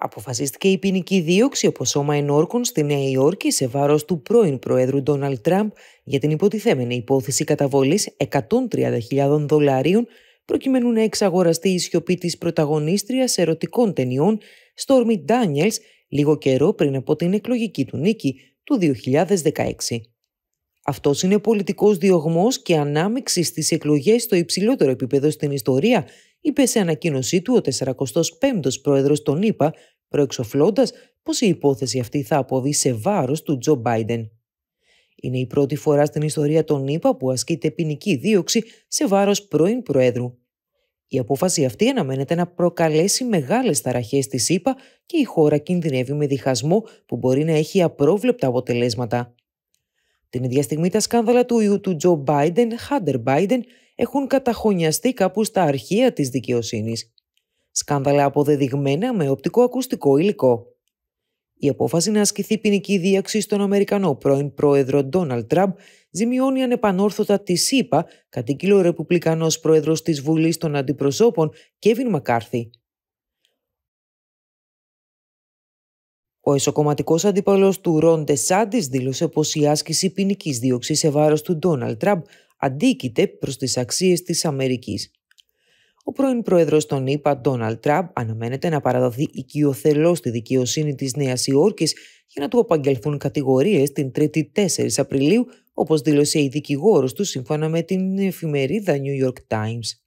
Αποφασίστηκε η ποινική δίωξη από σώμα ενόρκων στη Νέα Υόρκη σε βάρος του πρώην Προέδρου Ντόναλτ Τραμπ για την υποτιθέμενη υπόθεση καταβολής 130.000 δολαρίων προκειμένου να εξαγοραστεί η σιωπή της πρωταγωνίστριας ερωτικών ταινιών Stormy Daniels λίγο καιρό πριν από την εκλογική του νίκη του 2016. Αυτός είναι πολιτικός διωγμός και ανάμειξη στις εκλογές στο υψηλότερο επίπεδο στην ιστορία είπε σε ανακοίνωσή του ο 45 ο πρόεδρος των ΗΠΑ, προεξοφλώντας πως η υπόθεση αυτή θα αποβεί σε βάρος του Τζο Μπάιντεν. Είναι η πρώτη φορά στην ιστορία των ΗΠΑ που ασκείται ποινική δίωξη σε βάρος πρώην Προέδρου. Η απόφαση αυτή αναμένεται να προκαλέσει μεγάλες ταραχές της ΗΠΑ και η χώρα κινδυνεύει με διχασμό που μπορεί να έχει απρόβλεπτα αποτελέσματα. Την ίδια στιγμή τα σκάνδαλα του ιού του Τζο Μπάιντεν, Χάντερ Μπάιντεν, έχουν καταχωνιαστεί κάπου στα αρχεία της δικαιοσύνης. Σκάνδαλα αποδεδειγμένα με οπτικοακουστικό υλικό. Η απόφαση να ασκηθεί ποινική δίωξη στον Αμερικανό πρώην πρόεδρο Ντόναλτ Τραμπ ζημιώνει ανεπανόρθωτα τη ΣΥΠΑ, κατοικείλε ο Ρεπουμπλικανός πρόεδρος της Βουλής των Αντιπροσώπων, Κέβιν Μακάρθη. Ο εσωκομματικός αντίπαλο του Ροντε Σάντι δήλωσε πως η άσκηση ποινικής δίωξης σε βάρος του Ντόναλτ Τραμπ αντίκειται προς τις αξίες της Αμερικής. Ο πρώην πρόεδρος των ΗΠΑ, Ντόναλτ Τραμπ, αναμένεται να παραδοθεί οικειοθελώς στη δικαιοσύνη της Νέας Υόρκης για να του απαγγελθούν κατηγορίες την 3η 4 Απριλίου, όπως δήλωσε η δικηγόρος του σύμφωνα με την εφημερίδα New York Times.